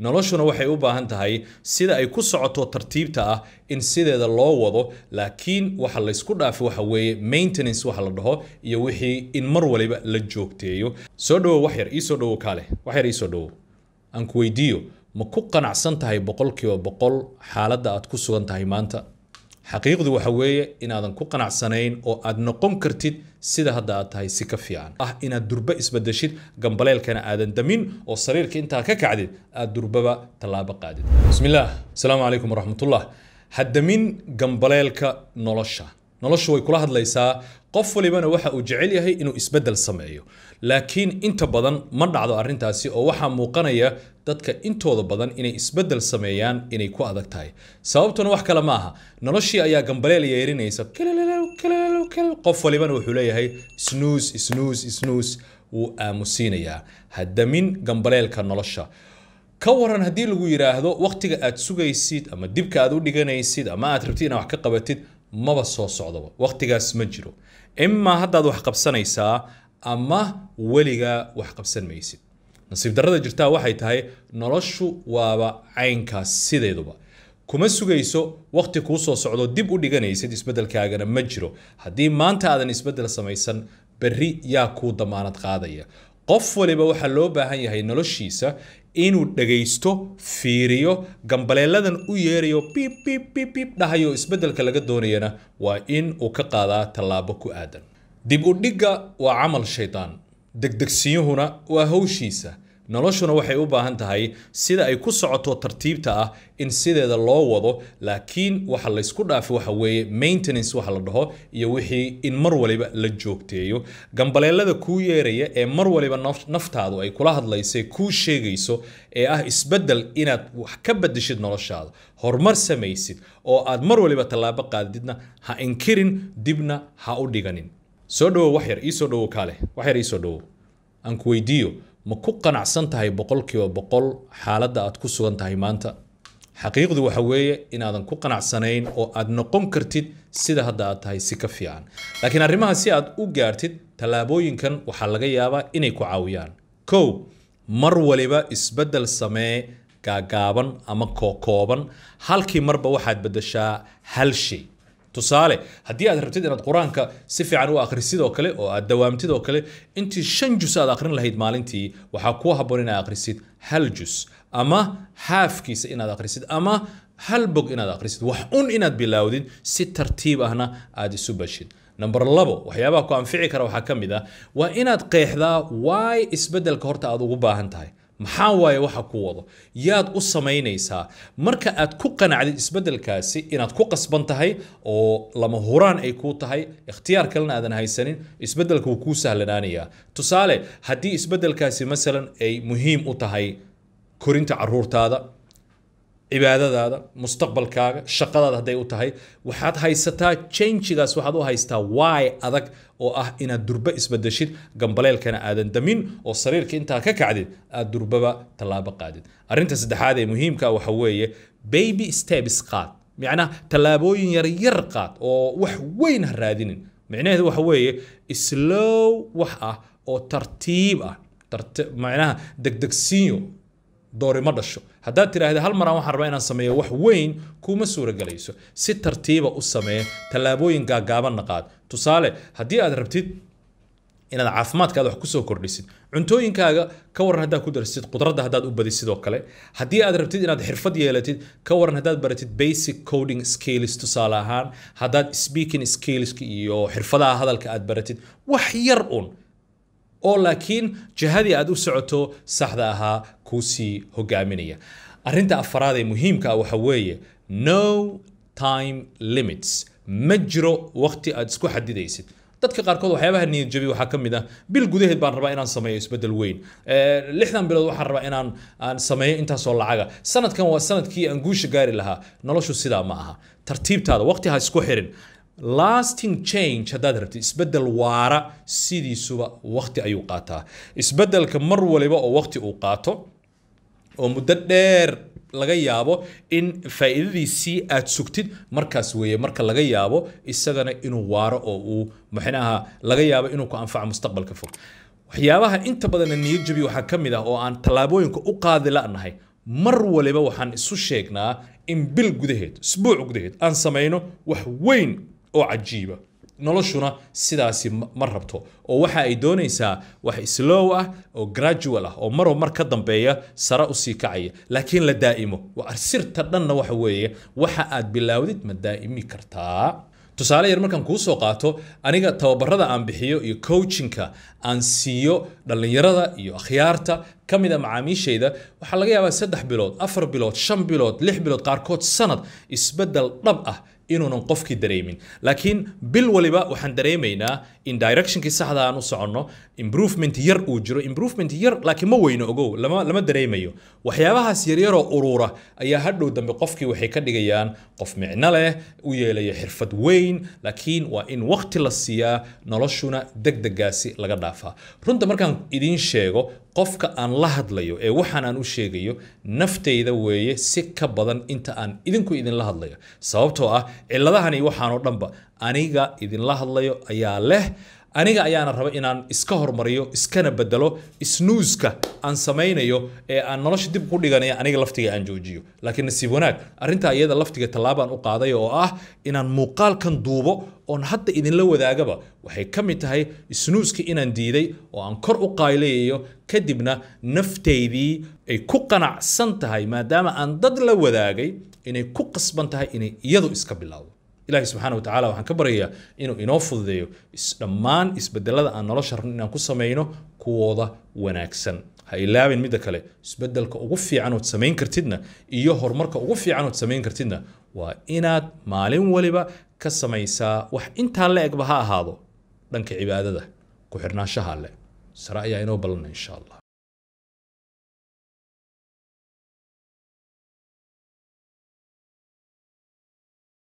noloshuna waxay u baahan tahay sida ay ku socoto tartiibta ah in sideeda loo wado laakiin waxa laysku dhaafo waxa weeye maintenance waxa la dhaho iyo wixii in mar waliba la joogteeyo soo dhawow wax yar iisoo dhawow kaale wax yar iisoo dhawow aan ku weydiiyo ma ku qanacsan tahay boqolkiiba boqol xaaladda aad ku sugan tahay maanta xaqiiqdu waxa weeye inaadan ku qanacsanayn oo aad noqon kartid sida hadda aad tahay si ka fiican ah inaad durba isbadeshid gambaleelkana aadan damin oo sariirka intaa ka kacdid aad durbaba tallaabo qaadid bismillaah asalaamu calaykum waraxmatullah ha damin gambaleelka nolosha noloshu way kula hadlaysaa qof walibana waxa uu jecel yahay inuu isbedel sameeyo laakiin inta badan ma dhacdo arrintaasi oo waxaa muuqanaya dadka intooda badan inay isbedel sameeyaan inay ku adag tahay sababtuna wax kale ma noloshii ayaa gambaleel yeerinaysa qof walibana wuxuu leeyahay snuus snuus snuus wuu aamusiinayaa hadamin gambaleelka nolosha ka waran haddii lagu yidhaahdo wakhtiga aad sugaysid ama dibka aad u dhiganaysid ama aad rabtid inaad wax ka qabatid maba soo socdaba wakhtigaas ma jiro imaa haddaad wax qabsanaysaa ama weligaa wax qabsan maysid nasiib darada jirtaa waxay tahay noloshu waaba caynkaas sideeduba kuma sugayso wakhti kuu soo socdo dib u dhiganaysid isbeddelkaagana ma jiro haddii maanta aadan isbeddel samaysan berri yaa kuu damaanad qaadaya qof waliba waxaa loo baahan yahay noloshiisa inuu dhegaysto fiiriyo gambaleeladan u yeerayo bib bib bib bib dhahayo isbeddelka laga doonayana waa in uu ka qaadaa tallaabo ku aadan dib u dhigga waa camal shaydaan degdegsinyuhuna waa hawshiisa noloshuna waxay u baahan tahay sida ay ku socoto tartiibta ah in sideeda loo wado laakiin waxa laysku dhaafa waxa weeye maintenance waxa la dhaho iyo wixii in mar waliba la joogteeyo gambaleelada kuu yeeraya ee mar waliba naftaadu ay kula hadlaysa kuu sheegayso ee ah isbeddel inaad wax ka bedeshid noloshaada horumar samaysid oo aad mar waliba tallaabo qaadidna ha inkirin dibna ha u dhiganin soo dhawow wax yar iisoo dhawow kaale wax yar iisoo dhawow aan ku weydiiyo ma ku qanacsan tahay boqolkiiba boqol xaaladda aad ku sugan tahay maanta xaqiiqdu waxa weeye inaadan ku qanacsanayn oo aad noqon kartid sida hadda aad tahay si ka fiican laakiin arrimaha si aad u gaartid tallaabooyinkan waxaa laga yaabaa inay ku caawiyaan kow mar waliba isbeddel samee gaagaaban ama kookooban halkii marba waxaad beddeshaa hal shay tusaale haddii aad rabtid inaad qur-aanka si fiican u akhrisid oo kale oo aad dawaamtid oo kale intii shan jus aad akhrin lahayd maalintii waxaa kuu habboon inaad akhrisid hal jus ama haafkiisa inaad akhrisid ama hal bog inaad akhrisid wax un inaad bilaawdid si tartiib ahna aad isu bashid number labo waxyaabaha ku anfici kara waxaa ka mid ah waa inaad qeexdaa waay isbeddelka horta aad ugu baahan tahay maxaa waaye waxa ku wado yaad u samaynaysaa marka aad ku qanacdid isbeddelkaasi inaad ku qasban tahay oo lama huraan ay kuu tahay ikhtiyaar kalena aadan haysanin isbeddelka wuu kuu sahlanaanayaa tusaale haddii isbeddelkaasi masalan ay muhiim u tahay korinta caruurtaada cibaadadaada mustaqbalkaaga shaqadaada hadday u tahay waxaad haysataa jenjigaas waxaad u haystaa waay adag oo ah inaad durba isbadeshid gambaleelkana aadan damin oo sariirka intaa ka kacdid aad durbaba tallaabo qaadid arrinta saddexaad ee muhiimka ah waxa weeye baby steps qaad micnaha tallaabooyin yaryar qaad oo wax weyn ha raadinin micnaheedu waxa weeye slow wax ah oo tartiib ah macnaha degdegsiinyo doori dhasho haddaad tidhaahda hal maraan waxaan rabaa inaan sameeyo wax weyn kuma suuragelayso si tartiiba ah u samee tallaabooyin gaagaabanna qaad tusaale haddii aad rabtid inaad caafimaadkaada wax kusoo kordhisid cuntooyinkaaga ka waran haddaad ku darsid qudradda haddaad u badi sidoo kale haddii aad rabtid inaad xirfad yeelatid ka waran haddaad baratid basic coding skills tusaale ahaan haddaad speaking skillska iyo xirfadaha hadalka aad baratid wax yar un oo laakiin jihadii aad u socoto saxda ahaa kuusii hogaaminaya arrinta afaraad ee muhiimka ah waxa weeye no time limits ma jiro wakhti aad isku xadidaysid dadka qaarkood waxyaabaha niyadjabi waxaa ka mid ah bil gudaheed baan rabaa inaan sameeyo isbedel weyn lixdan bilood waxaan rabaa inaan aan sameeyo intaasoo lacaga sanadkan waa sanadkii aan guusha gaari lahaa noloshu sidaa ma aha tartiibtaada waqti ha isku xirin lasting change haddaad rabtid isbeddel waara sidiisuba wakhti ayuu qaataa isbeddelka mar waliba oo wakhti uu qaato oo muddo dheer laga yaabo in faa'iidadiisii aad sugtid markaas weeye marka laga yaabo isagana inuu waaro oo uu maxnaha laga yaabo inuu ku anfaco mustaqbalka fog waxyaabaha inta badanna niyadjabi waxaa ka mid ah oo aan tallaabooyinka u qaadi la'nahay mar waliba waxaan isu sheegnaa in bil gudaheed isbuuc gudaheed aan samayno wax weyn oo cajiiba noloshuna sidaasi ma rabto oo waxa ay doonaysaa wax slow ah oo gradual ah oo maroo mar ka dambeeya sare usii kacaya laakiin la daa'imo sirta dhanna waxa weeye waxa aad bilaawdid ma daa'imi kartaa tusaale yar markaan kuu soo qaato aniga tababarada aan bixiyo iyo coachinka aan siiyo dhallinyarada iyo akhyaarta ka mid a ah macaamiishayda waxaa laga yaabaa saddex bilood afar bilood shan bilood lix bilood qaarkood sanad isbeddel dhab ah inuunan qofkii dareemin laakiin bil waliba waxaan dareemaynaa in directionkii saxda aan u soconno improvement yar uu jiro improvement yar laakiin ma weyno ogow lama, lama dareemayo waxyaabahaas yaryaroo uruura ayaa hadhow dambe qofkii waxay ka dhigayaan qof micno leh u yeelaya xirfad weyn laakiin waa in waqti la siiyaa noloshuna degdegaasi laga dhaafaa runta markaan idiin sheego qofka aan la hadlayo ee waxaan aan u sheegayo naftayda weeye si ka badan inta aan idinku idinla hadlayo sababtoo ah ciladahani waxaanoo dhanba aniga idinla hadlayo ayaa leh aniga ayaana raba inaan iska hormariyo iskana bedelo snuuska aan samaynayo ee aan nolosha dib ku dhiganayo aniga laftiga aan joojiyo laakiin nasiib wanaag arrintaa iyada laftiga tallaabaan u qaaday oo ah inaan muuqaalkan duubo oon hadda idinla wadaagaba waxay ka mid tahay isnuuska inaan diiday oo aan kor u qaylayayo kadibna naftaydii ay ku qanacsan tahay maadaama aan dad la wadaagay inay ku qasban tahay inay iyadu iska bilowdo ilaahay subxaana watacala waxaan ka baryayaa inuu inoo fududeeyo dhammaan isbedelada aan nolosha rabno inaan ku samayno kuwooda wanaagsan ha ilaabin midda kale isbedelka ugu fiican ood samayn kartidna iyo horumarka ugu fiican ood samayn kartidna waa inaad maalin waliba ka samaysaa wax intaa la egba ha ahaado dhanka cibaadada ku xidhnaanshaha leh sare ayaa inoo balana insha allah